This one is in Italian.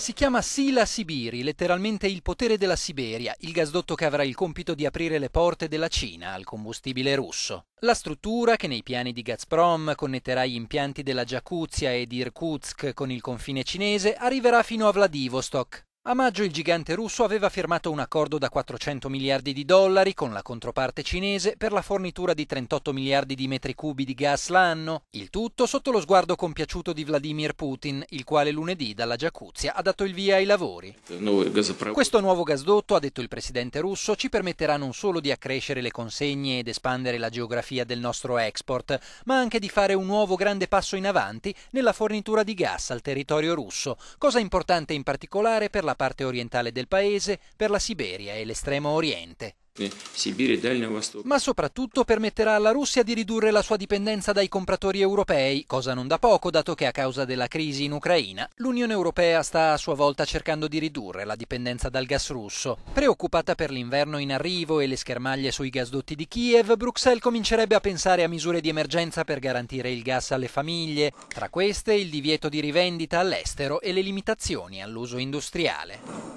Si chiama Sila Sibiri, letteralmente il potere della Siberia, il gasdotto che avrà il compito di aprire le porte della Cina al combustibile russo. La struttura, che nei piani di Gazprom connetterà gli impianti della Jakuzia e di Irkutsk con il confine cinese, arriverà fino a Vladivostok, a maggio il gigante russo aveva firmato un accordo da 400 miliardi di dollari con la controparte cinese per la fornitura di 38 miliardi di metri cubi di gas l'anno, il tutto sotto lo sguardo compiaciuto di Vladimir Putin, il quale lunedì dalla Giacuzia ha dato il via ai lavori. Questo nuovo gasdotto, ha detto il presidente russo, ci permetterà non solo di accrescere le consegne ed espandere la geografia del nostro export, ma anche di fare un nuovo grande passo in avanti nella fornitura di gas al territorio russo, cosa importante in particolare per la parte orientale del paese per la Siberia e l'estremo oriente. Eh, Ma soprattutto permetterà alla Russia di ridurre la sua dipendenza dai compratori europei, cosa non da poco dato che a causa della crisi in Ucraina l'Unione Europea sta a sua volta cercando di ridurre la dipendenza dal gas russo. Preoccupata per l'inverno in arrivo e le schermaglie sui gasdotti di Kiev, Bruxelles comincerebbe a pensare a misure di emergenza per garantire il gas alle famiglie, tra queste il divieto di rivendita all'estero e le limitazioni all'uso industriale.